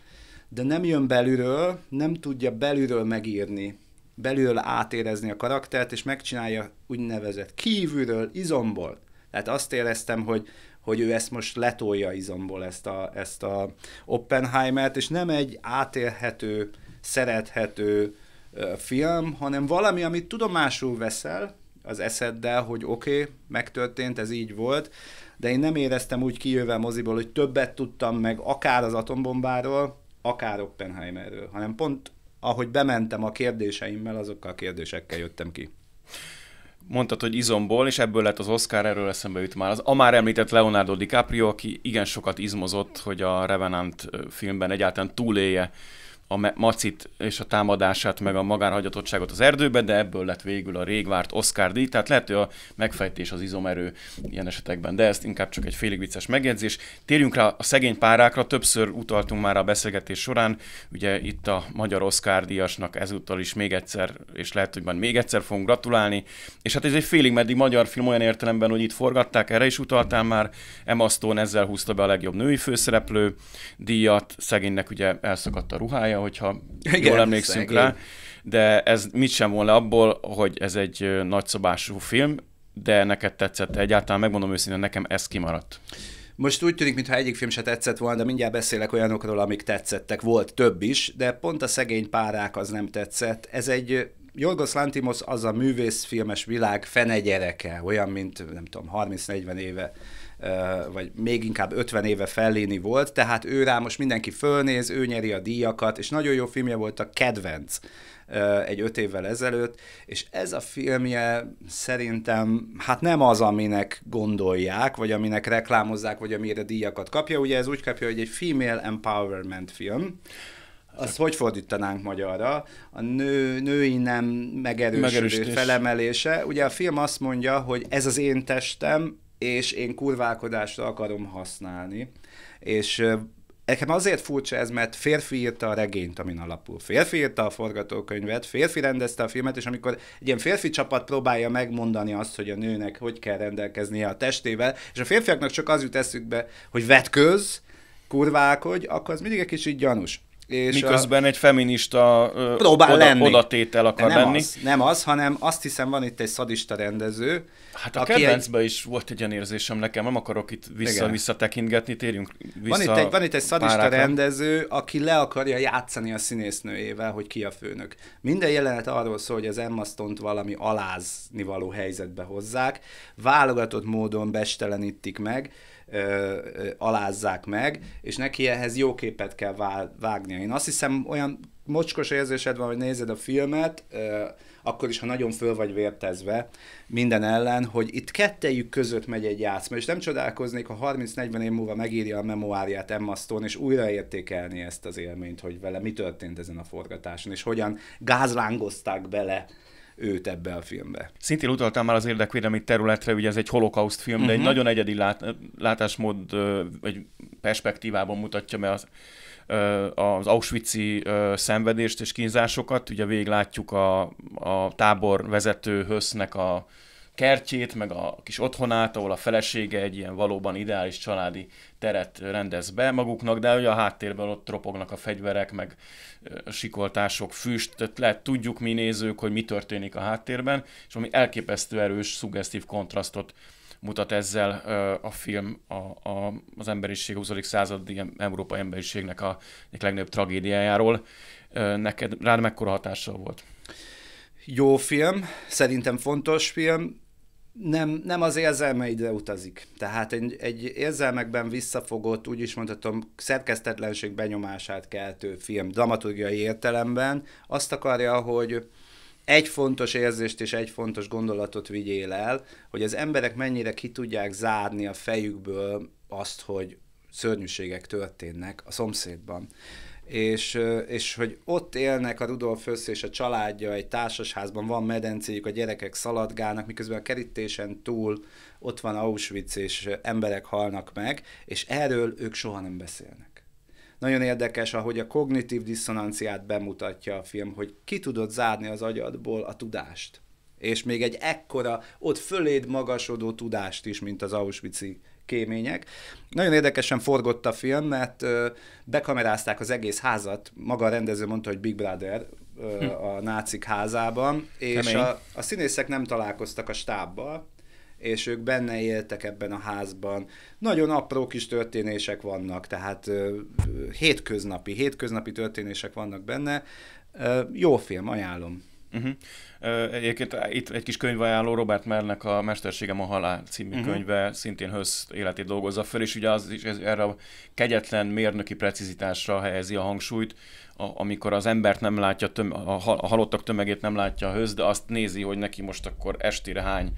de nem jön belülről, nem tudja belülről megírni, belülről átérezni a karaktert, és megcsinálja úgynevezett kívülről, izomból. Tehát azt éreztem, hogy, hogy ő ezt most letolja izomból, ezt a, ezt a Oppenheimert, és nem egy átélhető, szerethető, film, hanem valami, amit tudomásul veszel az eszeddel, hogy oké, okay, megtörtént, ez így volt, de én nem éreztem úgy kijöve moziból, hogy többet tudtam meg akár az atombombáról, akár Oppenheimerről, hanem pont ahogy bementem a kérdéseimmel, azokkal a kérdésekkel jöttem ki.
Mondtad, hogy izomból, és ebből lett az Oscar, erről eszembe jut már az a már említett Leonardo DiCaprio, aki igen sokat izmozott, hogy a Revenant filmben egyáltalán túlélje a macit és a támadását, meg a magánhagyatottságot az erdőbe, de ebből lett végül a régvárt Oscar díj, tehát lehet, hogy a megfejtés az izomerő ilyen esetekben, de ezt inkább csak egy félig vicces megjegyzés. Térjünk rá a szegény párákra, többször utaltunk már a beszélgetés során, ugye itt a magyar Oscar díjasnak ezúttal is még egyszer, és lehet, hogy már még egyszer fogunk gratulálni, és hát ez egy félig meddig magyar film olyan értelemben, hogy itt forgatták, erre is utaltál már, Emma Stone ezzel húzta be a legjobb női főszereplő díjat, szegénynek ugye elszakadt a ruhája, hogyha Igen, jól emlékszünk szegény. rá, de ez mit sem volna abból, hogy ez egy nagyszabású film, de neked tetszett egyáltalán, megmondom őszintén, nekem ez kimaradt.
Most úgy tűnik, mintha egyik film se tetszett volna, de mindjárt beszélek olyanokról, amik tetszettek. Volt több is, de pont a szegény párák az nem tetszett. Ez egy Jorgos Lantimos az a művészfilmes világ fene gyereke, olyan, mint nem tudom, 30-40 éve vagy még inkább 50 éve felléni volt, tehát ő rá most mindenki fölnéz, ő nyeri a díjakat, és nagyon jó filmje volt a Kedvenc egy öt évvel ezelőtt, és ez a filmje szerintem hát nem az, aminek gondolják, vagy aminek reklámozzák, vagy amire díjakat kapja. Ugye ez úgy kapja, hogy egy female empowerment film, azt hogy fordítanánk magyarra? A nő, női nem megerősítő felemelése. Ugye a film azt mondja, hogy ez az én testem, és én kurválkodásra akarom használni. És Nekem azért furcsa ez, mert férfi írta a regényt, amin alapul. Férfi írta a forgatókönyvet, férfi rendezte a filmet, és amikor egy ilyen férfi csapat próbálja megmondani azt, hogy a nőnek hogy kell rendelkeznie a testével, és a férfiaknak csak az jut eszükbe, hogy vetköz, kurválkodj, akkor az mindig egy kicsit gyanús. És Miközben a... egy feminista ö, Próbál oda, lenni. odatétel akar De nem lenni. Az, nem az, hanem azt hiszem van itt egy szadista rendező, Hát a aki kedvencben egy... is volt egy ilyen érzésem nekem, nem akarok itt
vissza-visszatekintgetni, térjünk vissza. Van itt egy, van itt egy szadista párákra.
rendező, aki le akarja játszani a színésznőjével, hogy ki a főnök. Minden jelenet arról szól, hogy az Emma Stone-t valami alázni való helyzetbe hozzák, válogatott módon bestelenítik meg, ö, ö, alázzák meg, és neki ehhez jó képet kell vágnia. Én azt hiszem, olyan mocskos érzésed van, hogy nézed a filmet, akkor is, ha nagyon föl vagy vértezve minden ellen, hogy itt kettejük között megy egy játszma, és nem csodálkoznék, ha 30-40 év múlva megírja a memoáriát Emma Stone, és újraértékelni ezt az élményt, hogy vele mi történt ezen a forgatáson, és hogyan gázlángozták bele őt ebbe a filmbe.
Szintén utaltam már az érdekvédelmi területre, ugye ez egy holokauszt film, uh-huh. de egy mhm. nagyon egyedi lát, látásmód, egy perspektívában mutatja be az az auschwitz szenvedést és kínzásokat. Ugye végig látjuk a, a tábor vezető hösznek a kertjét, meg a kis otthonát, ahol a felesége egy ilyen valóban ideális családi teret rendez be maguknak, de ugye a háttérben ott ropognak a fegyverek, meg sikoltások, füst, tehát lehet tudjuk mi nézők, hogy mi történik a háttérben, és ami elképesztő erős, szuggesztív kontrasztot mutat ezzel a film a, a, az emberiség 20. századi európai emberiségnek a egyik legnagyobb tragédiájáról.
Neked rád mekkora hatással volt? Jó film, szerintem fontos film, nem, nem az érzelmeidre utazik. Tehát egy, egy érzelmekben visszafogott, úgy is mondhatom, szerkesztetlenség benyomását keltő film, dramaturgiai értelemben. Azt akarja, hogy, egy fontos érzést és egy fontos gondolatot vigyél el, hogy az emberek mennyire ki tudják zárni a fejükből azt, hogy szörnyűségek történnek a szomszédban. És, és hogy ott élnek a Rudolf Össz és a családja egy társasházban, van medencéjük, a gyerekek szaladgálnak, miközben a kerítésen túl ott van Auschwitz, és emberek halnak meg, és erről ők soha nem beszélnek. Nagyon érdekes, ahogy a kognitív diszonanciát bemutatja a film, hogy ki tudod zárni az agyadból a tudást. És még egy ekkora, ott föléd magasodó tudást is, mint az Auschwitz-i kémények. Nagyon érdekesen forgott a film, mert ö, bekamerázták az egész házat, maga a rendező mondta, hogy Big Brother ö, hm. a nácik házában, és a, a színészek nem találkoztak a stábbal, és ők benne éltek ebben a házban. Nagyon apró kis történések vannak, tehát hétköznapi, hétköznapi történések vannak benne. Jó film, ajánlom.
Uh-huh. Egyébként itt egy kis könyv ajánló Robert Mernek a Mesterségem a halál című uh-huh. könyve szintén Hösz életét dolgozza föl, és ugye az is ez, erre a kegyetlen mérnöki precizitásra helyezi a hangsúlyt, a, amikor az embert nem látja, töm, a, a halottak tömegét nem látja a Hösz, de azt nézi, hogy neki most akkor estére hány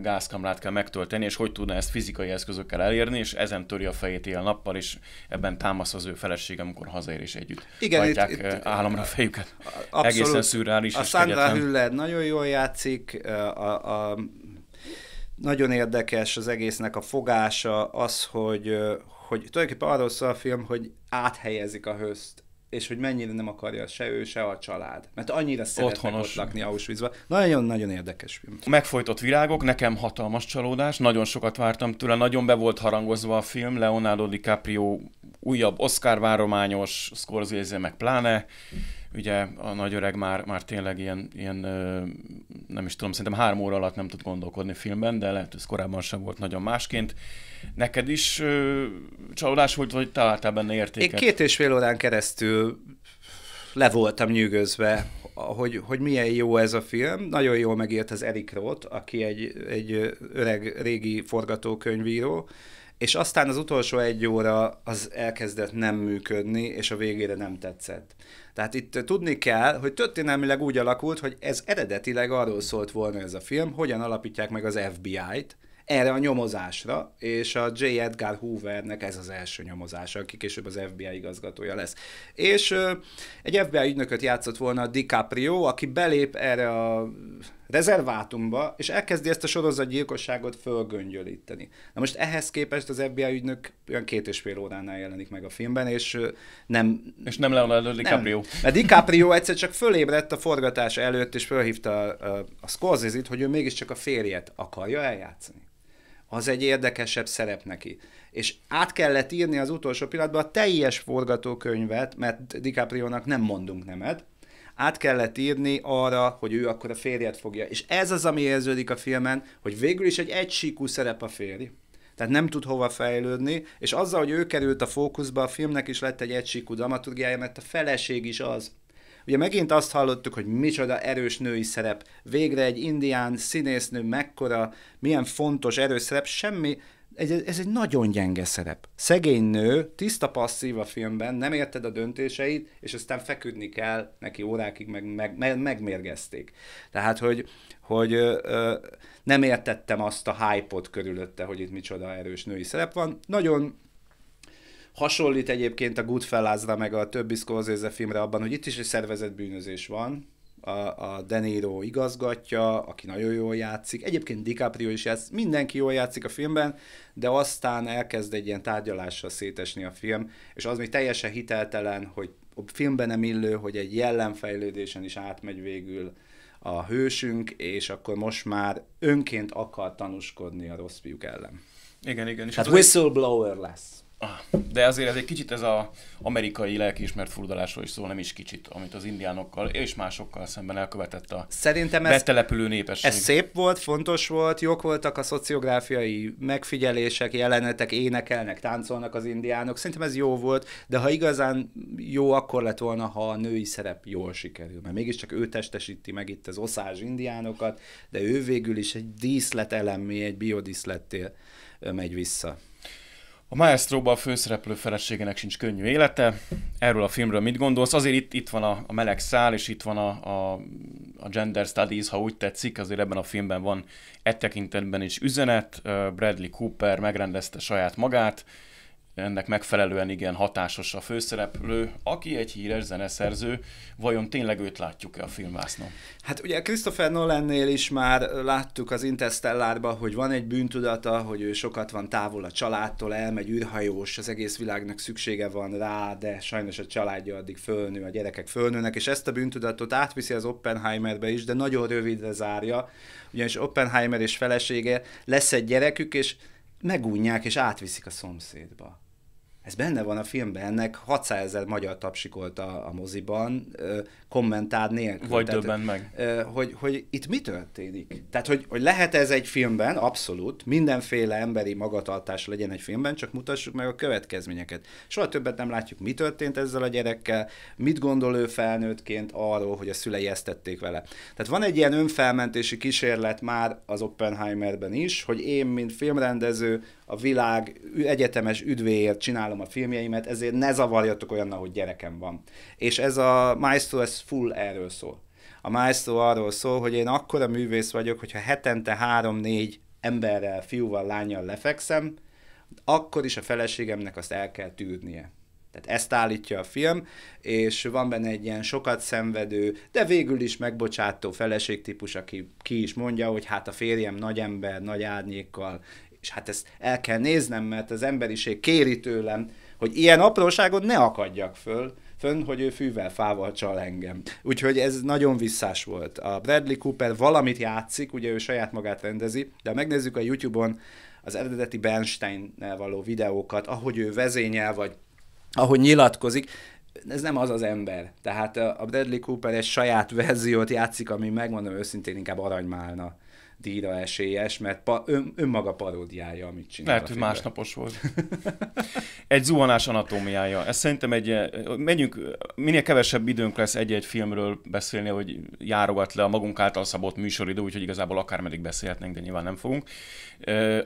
gázkamrát kell megtölteni, és hogy tudna ezt fizikai eszközökkel elérni, és ezen töri a fejét éjjel-nappal, és ebben támasz az ő felesége, amikor hazaér és együtt Igen, hajtják itt, itt, államra a fejüket. Abszolút. Egészen szürreális A Sandra
Hüller nagyon jól játszik, a, a, nagyon érdekes az egésznek a fogása, az, hogy, hogy tulajdonképpen arról szól a film, hogy áthelyezik a hőszt és hogy mennyire nem akarja se ő, se a család. Mert annyira szeretnek ott lakni auschwitz Nagyon-nagyon érdekes film.
Megfojtott virágok, nekem hatalmas csalódás, nagyon sokat vártam tőle, nagyon be volt harangozva a film, Leonardo DiCaprio újabb Oscar várományos, Scorsese meg pláne. Hm ugye a nagy öreg már, már tényleg ilyen, ilyen, nem is tudom, szerintem három óra alatt nem tud gondolkodni filmben, de lehet, hogy ez korábban sem volt nagyon másként. Neked
is csalódás volt, vagy találtál benne értéket? Én két és fél órán keresztül le voltam nyűgözve, hogy, hogy milyen jó ez a film. Nagyon jól megírt az Eric Roth, aki egy, egy öreg régi forgatókönyvíró, és aztán az utolsó egy óra az elkezdett nem működni, és a végére nem tetszett. Tehát itt tudni kell, hogy történelmileg úgy alakult, hogy ez eredetileg arról szólt volna ez a film, hogyan alapítják meg az FBI-t, erre a nyomozásra, és a J. Edgar Hoovernek ez az első nyomozása, aki később az FBI igazgatója lesz. És egy FBI ügynököt játszott volna a DiCaprio, aki belép erre a rezervátumba, és elkezdi ezt a sorozatgyilkosságot fölgöngyölíteni. Na most ehhez képest az FBI ügynök olyan két és fél óránál jelenik meg a filmben, és nem... És nem Leonardo DiCaprio. Nem. Mert DiCaprio egyszer csak fölébredt a forgatás előtt, és fölhívta a, a, a Scorsese-t, hogy ő mégiscsak a férjet akarja eljátszani. Az egy érdekesebb szerep neki és át kellett írni az utolsó pillanatban a teljes forgatókönyvet, mert DiCaprio-nak nem mondunk nemet, át kellett írni arra, hogy ő akkor a férjet fogja. És ez az, ami érződik a filmen, hogy végül is egy egysíkú szerep a férj. Tehát nem tud hova fejlődni, és azzal, hogy ő került a fókuszba, a filmnek is lett egy egysíkú dramaturgiája, mert a feleség is az. Ugye megint azt hallottuk, hogy micsoda erős női szerep. Végre egy indián színésznő mekkora, milyen fontos erős szerep, semmi egy, ez egy nagyon gyenge szerep. Szegény nő, tiszta passzív a filmben, nem érted a döntéseit, és aztán feküdni kell neki órákig, meg, meg, meg megmérgezték. Tehát, hogy, hogy ö, ö, nem értettem azt a hype-ot körülötte, hogy itt micsoda erős női szerep van. Nagyon hasonlít egyébként a Goodfellasra, meg a többi Scorsese filmre abban, hogy itt is egy szervezett bűnözés van, a, a De Niro igazgatja, aki nagyon jól játszik, egyébként DiCaprio is játszik, mindenki jól játszik a filmben, de aztán elkezd egy ilyen tárgyalással szétesni a film, és az még teljesen hiteltelen, hogy a filmben nem illő, hogy egy jellemfejlődésen is átmegy végül a hősünk, és akkor most már önként akar tanúskodni a rossz fiúk ellen. Igen, igen. És Tehát whistleblower lesz.
Ah, de azért ez egy kicsit ez az amerikai lelkiismert furdalásról is szól, nem is kicsit, amit az indiánokkal és másokkal szemben elkövetett a Szerintem ez, betelepülő népesség. Ez szép
volt, fontos volt, jók voltak a szociográfiai megfigyelések, jelenetek, énekelnek, táncolnak az indiánok. Szerintem ez jó volt, de ha igazán jó, akkor lett volna, ha a női szerep jól sikerül. Mert mégiscsak ő testesíti meg itt az oszázs indiánokat, de ő végül is egy díszlet egy biodíszlettél megy vissza. A Maestróban a
főszereplő feleségének sincs könnyű
élete. Erről a filmről mit gondolsz? Azért
itt, itt van a, a meleg szál, és itt van a, a, a gender studies, ha úgy tetszik. Azért ebben a filmben van e tekintetben is üzenet. Bradley Cooper megrendezte saját magát, ennek megfelelően igen hatásos a főszereplő, aki egy híres zeneszerző, vajon tényleg őt látjuk-e a filmvásznon?
Hát ugye Christopher Nolannél is már láttuk az Interstellárba, hogy van egy bűntudata, hogy ő sokat van távol a családtól, elmegy űrhajós, az egész világnak szüksége van rá, de sajnos a családja addig fölnő, a gyerekek fölnőnek, és ezt a bűntudatot átviszi az Oppenheimerbe is, de nagyon rövidre zárja, ugyanis Oppenheimer és felesége lesz egy gyerekük, és megúnyják és átviszik a szomszédba ez benne van a filmben, ennek 600 ezer magyar tapsikolt a, a moziban, kommentád nélkül. Vagy Tehát, döbben meg. Hogy, hogy itt mi történik? Tehát, hogy, hogy lehet ez egy filmben, abszolút, mindenféle emberi magatartás legyen egy filmben, csak mutassuk meg a következményeket. Soha többet nem látjuk, mi történt ezzel a gyerekkel, mit gondol ő felnőttként arról, hogy a szülei ezt tették vele. Tehát van egy ilyen önfelmentési kísérlet már az Oppenheimerben is, hogy én, mint filmrendező, a világ egyetemes üdvéért csinálom a filmjeimet, ezért ne zavarjatok olyan, hogy gyerekem van. És ez a Maestro, ez full erről szól. A Maestro arról szól, hogy én akkora művész vagyok, hogyha hetente három-négy emberrel, fiúval, lányjal lefekszem, akkor is a feleségemnek azt el kell tűrnie. Tehát ezt állítja a film, és van benne egy ilyen sokat szenvedő, de végül is megbocsátó feleségtípus, aki ki is mondja, hogy hát a férjem nagy ember, nagy árnyékkal és hát ezt el kell néznem, mert az emberiség kéri tőlem, hogy ilyen apróságot ne akadjak föl, fönn, hogy ő fűvel, fával csal engem. Úgyhogy ez nagyon visszás volt. A Bradley Cooper valamit játszik, ugye ő saját magát rendezi, de ha megnézzük a YouTube-on az eredeti Bernstein-nel való videókat, ahogy ő vezényel, vagy ahogy nyilatkozik, ez nem az az ember. Tehát a Bradley Cooper egy saját verziót játszik, ami megmondom őszintén inkább aranymálna díjra esélyes, mert pa, ön, önmaga paródiája, amit csinál. Lehet, hogy másnapos
volt. egy zuhanás anatómiája. Ez szerintem egy, menjünk, minél kevesebb időnk lesz egy-egy filmről beszélni, hogy járogat le a magunk által szabott műsoridő, úgyhogy igazából akármeddig beszélhetnénk, de nyilván nem fogunk.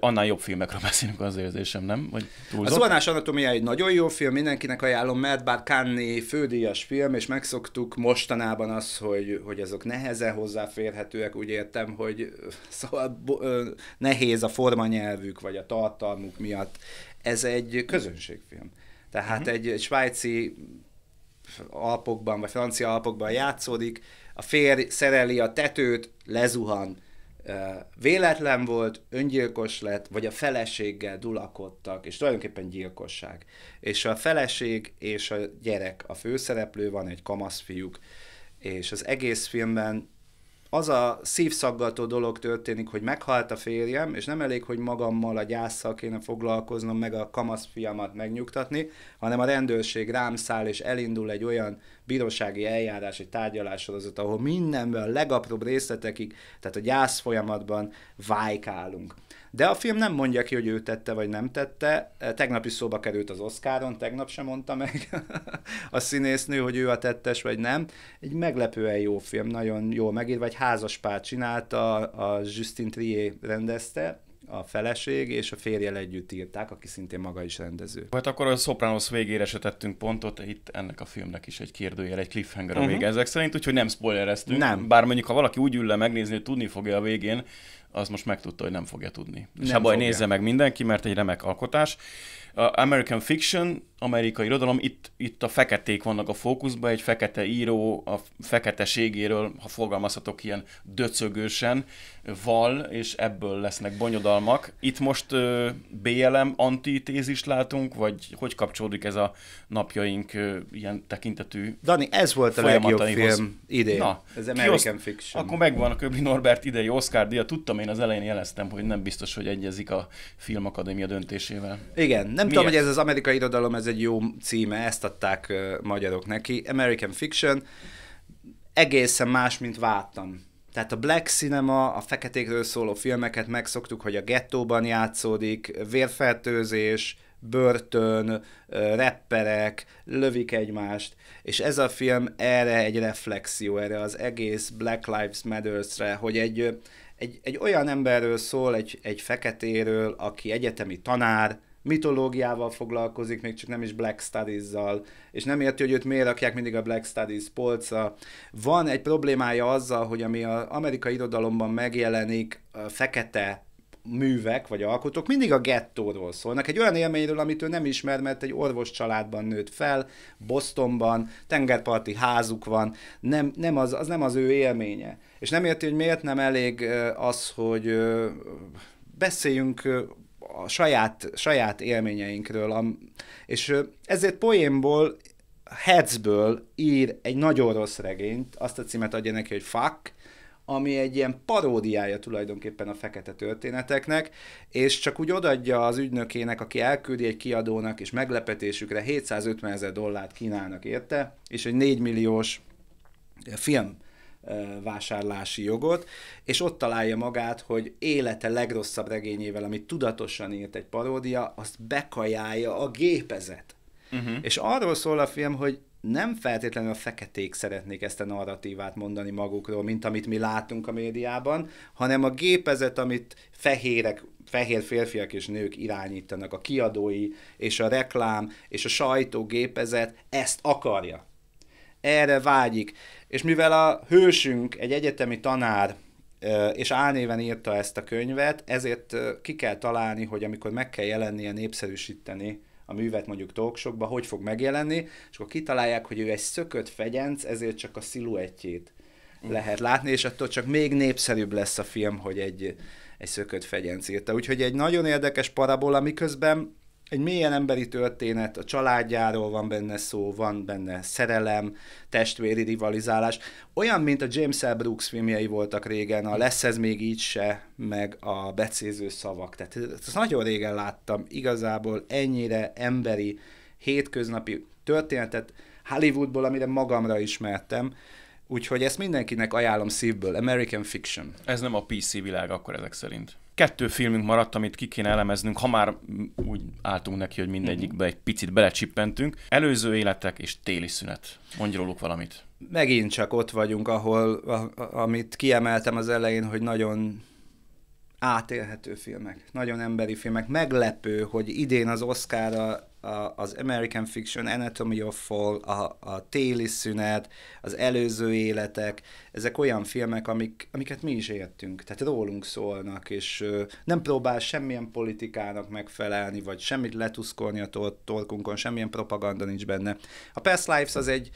Annál jobb filmekről beszélünk az érzésem, nem? Vagy
A zuhanás anatómiája egy nagyon jó film, mindenkinek ajánlom, mert bár Kanni fődíjas film, és megszoktuk mostanában az, hogy, hogy azok nehezen hozzáférhetőek, úgy értem, hogy Szóval ö, nehéz a formanyelvük, vagy a tartalmuk miatt. Ez egy közönségfilm. Tehát uh-huh. Mhm. egy, egy svájci alpokban, vagy francia alpokban játszódik, a férj szereli a tetőt, lezuhan, véletlen volt, öngyilkos lett, vagy a feleséggel dulakodtak, és tulajdonképpen gyilkosság. És a feleség és a gyerek a főszereplő, van egy kamasz fiúk, és az egész filmben az a szívszaggató dolog történik, hogy meghalt a férjem, és nem elég, hogy magammal a gyászsal kéne foglalkoznom, meg a fiamat megnyugtatni, hanem a rendőrség rám száll, és elindul egy olyan bírósági eljárás, egy tárgyalássorozat, ahol mindenben a legapróbb részletekig, tehát a gyász folyamatban vájkálunk. De a film nem mondja ki, hogy ő tette vagy nem tette. E, tegnap is szóba került az Oscaron, tegnap sem mondta meg a színésznő, hogy ő a tettes vagy nem. Egy meglepően jó film, nagyon jól megírva, vagy házaspár csinálta, a Justin Trier rendezte, a feleség és a férjel együtt írták, aki szintén maga is rendező.
Hát akkor a Sopranos végére se tettünk pontot, itt ennek a filmnek is egy kérdőjel, egy cliffhanger a uh-huh. vége ezek szerint, úgyhogy nem spoilereztünk. Nem. Bár mondjuk, ha valaki úgy ül le megnézni, hogy tudni fogja a végén, az most megtudta, hogy nem fogja tudni. Nem És ha baj, fogja. nézze meg mindenki, mert egy remek alkotás. American Fiction, amerikai irodalom, itt, itt a feketék vannak a fókuszban, egy fekete író a feketeségéről, ha fogalmazhatok ilyen döcögősen, val, és ebből lesznek bonyodalmak. Itt most ö, BLM antitézist látunk, vagy hogy kapcsolódik ez a napjaink ö, ilyen tekintetű Dani, ez volt a legjobb film idén. Na, ez American Fiction. Akkor megvan a Köbli Norbert idei Oscar díja. Tudtam, én az elején jeleztem, hogy nem biztos, hogy egyezik a filmakadémia döntésével. Igen, nem nem tudom, hogy ez
az amerikai irodalom, ez egy jó címe, ezt adták magyarok neki. American Fiction, egészen más, mint vártam. Tehát a black cinema, a feketékről szóló filmeket megszoktuk, hogy a gettóban játszódik, vérfertőzés, börtön, rapperek, lövik egymást, és ez a film erre egy reflexió, erre az egész Black Lives matter re hogy egy, egy, egy olyan emberről szól, egy, egy feketéről, aki egyetemi tanár, mitológiával foglalkozik, még csak nem is Black Studies-zal, és nem érti, hogy őt miért rakják mindig a Black Studies polca. Van egy problémája azzal, hogy ami az amerikai irodalomban megjelenik, fekete művek vagy alkotók mindig a gettóról szólnak. Egy olyan élményről, amit ő nem ismer, mert egy orvos családban nőtt fel, Bostonban, tengerparti házuk van, nem, nem az, az nem az ő élménye. És nem érti, hogy miért nem elég az, hogy beszéljünk a saját, saját élményeinkről. A, és ezért poénból, Hetzből ír egy nagyon rossz regényt, azt a címet adja neki, hogy Fuck, ami egy ilyen paródiája tulajdonképpen a fekete történeteknek, és csak úgy odadja az ügynökének, aki elküldi egy kiadónak, és meglepetésükre 750 ezer dollárt kínálnak érte, és egy 4 milliós film vásárlási jogot, és ott találja magát, hogy élete legrosszabb regényével, amit tudatosan írt egy paródia, azt bekajálja a gépezet. Uh-huh. És arról szól a film, hogy nem feltétlenül a feketék szeretnék ezt a narratívát mondani magukról, mint amit mi látunk a médiában, hanem a gépezet, amit fehérek, fehér férfiak és nők irányítanak, a kiadói és a reklám és a sajtógépezet ezt akarja. Erre vágyik. És mivel a hősünk egy egyetemi tanár, és álnéven írta ezt a könyvet, ezért ki kell találni, hogy amikor meg kell jelennie, népszerűsíteni a művet mondjuk talksokba, hogy fog megjelenni, és akkor kitalálják, hogy ő egy szökött fegyenc, ezért csak a sziluettjét mm. lehet látni, és attól csak még népszerűbb lesz a film, hogy egy, egy szökött fegyenc írta. Úgyhogy egy nagyon érdekes parabola, miközben egy mélyen emberi történet, a családjáról van benne szó, van benne szerelem, testvéri rivalizálás. Olyan, mint a James L. Brooks filmjei voltak régen, a hm. Lesz ez még így se, meg a Becéző szavak. Tehát eh, ezt nagyon régen láttam igazából ennyire emberi, hétköznapi történetet Hollywoodból, amire magamra ismertem. Úgyhogy ezt mindenkinek ajánlom szívből, American Fiction. Ez nem a PC világ akkor ezek szerint
kettő filmünk maradt, amit ki kéne elemeznünk, ha már úgy álltunk neki, hogy mindegyikbe mhm. egy picit belecsippentünk. Előző életek és téli szünet. Mondj róluk valamit.
Megint csak ott vagyunk, ahol, a, a, amit kiemeltem az elején, hogy nagyon átélhető filmek, nagyon emberi filmek. Meglepő, hogy idén az Oscarra a, az American Fiction, Anatomy of Fall, a, a téli szünet, az előző életek, ezek olyan filmek, amik, amiket mi is értünk, tehát rólunk szólnak, és ö, nem próbál semmilyen politikának megfelelni, vagy semmit letuszkolni a tor- torkunkon, semmilyen propaganda nincs benne. A Past Lives az egy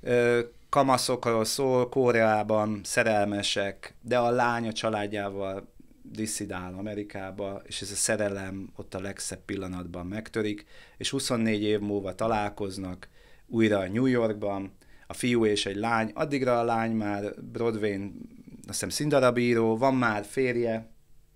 ö, kamaszokról szól, Koreában szerelmesek, de a lánya családjával disszidál Amerikába, és ez a szerelem ott a legszebb pillanatban megtörik, és 24 év múlva találkoznak újra New Yorkban, a fiú és egy lány, addigra a lány már Broadway-n, azt hiszem színdarabíró, van már férje,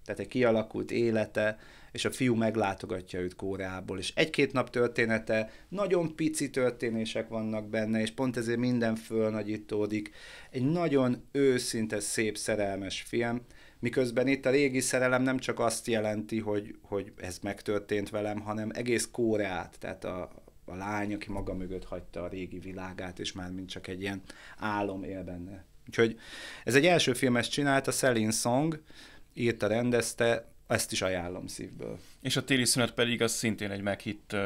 tehát egy kialakult élete, és a fiú meglátogatja őt Kóreából, és egy-két nap története, nagyon pici történések vannak benne, és pont ezért minden fölnagyítódik. Egy nagyon őszinte, szép, szerelmes film, miközben itt a régi szerelem nem csak azt jelenti, hogy, hogy ez megtörtént velem, hanem egész Kóreát, tehát a, a lány, aki maga mögött hagyta a régi világát, és már mint csak egy ilyen álom él benne. Úgyhogy ez egy első filmes csinált, a Selin Song, írta, rendezte, ezt is ajánlom szívből.
És a téli szünet pedig az szintén egy meghitt,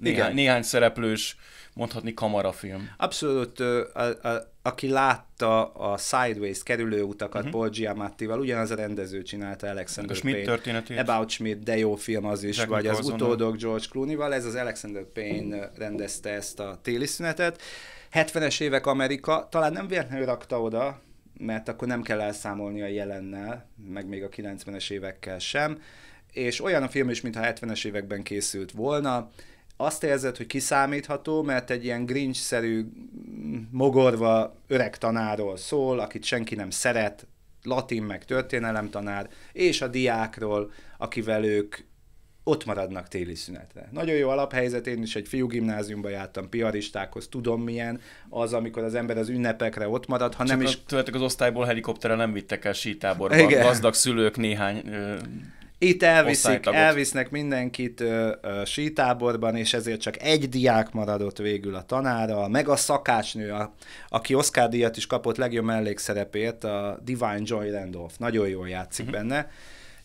néhány, néhány szereplős, mondhatni kamarafilm.
Abszolút, a, a, aki látta a Sideways kerülőutakat utakat mhm. uh-huh. Paul Giamattival, ugyanaz a rendező csinálta Alexander Payne. Schmidt történetét. About Schmidt, de jó film az is, Jack vagy az utódok George Clooney-val, ez az Alexander Payne rendezte ezt a téli szünetet. 70-es évek Amerika, talán nem véletlenül rakta oda, mert akkor nem kell elszámolni a jelennel, meg még a 90-es évekkel sem, és olyan a film is, mintha 70-es években készült volna, azt érzed, hogy kiszámítható, mert egy ilyen grincs-szerű, mm, mogorva öreg tanáról szól, akit senki nem szeret, latin meg történelem tanár, és a diákról, akivel ők ott maradnak téli szünetre. Nagyon jó alaphelyzet, én is egy fiú gimnáziumba jártam, piaristákhoz, tudom milyen az, amikor az ember az ünnepekre ott marad, ha Csak nem is...
Tőletek az osztályból helikopterrel nem vittek el sítáborba, Igen. gazdag szülők néhány... Ö...
Itt elviszik, elvisznek mindenkit ö, ö, sítáborban, és ezért csak egy diák maradott végül a tanára, meg a szakácsnő, a, aki Oscar díjat is kapott legjobb mellékszerepét, a Divine Joy Randolph, nagyon jól játszik uh-huh. benne,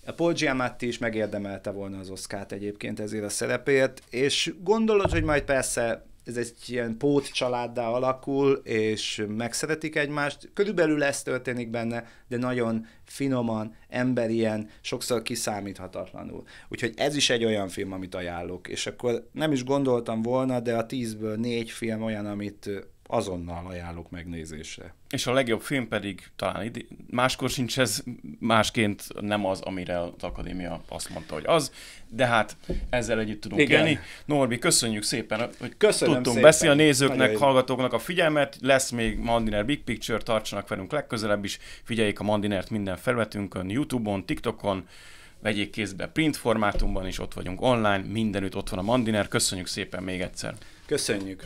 a Paul Giamatti is megérdemelte volna az oszkát egyébként ezért a szerepért, és gondolod, hogy majd persze ez egy ilyen pót családdá alakul, és megszeretik egymást. Körülbelül ez történik benne, de nagyon finoman, emberien, sokszor kiszámíthatatlanul. Úgyhogy ez is egy olyan film, amit ajánlok. És akkor nem is gondoltam volna, de a tízből négy film olyan, amit azonnal ajánlok megnézésre.
És a legjobb film pedig talán ide, máskor sincs ez, másként nem az, amire az Akadémia azt mondta, hogy az, de hát ezzel együtt tudunk Igen. élni. Norbi, köszönjük szépen, hogy Köszönöm tudtunk szépen. beszélni a nézőknek, Nagyon hallgatóknak a figyelmet, lesz még Mandiner Big Picture, tartsanak velünk legközelebb is, figyeljék a Mandinert minden felvetünkön, Youtube-on, TikTokon, vegyék kézbe print formátumban, is ott vagyunk online, mindenütt ott van a Mandiner, köszönjük szépen még egyszer.
Köszönjük.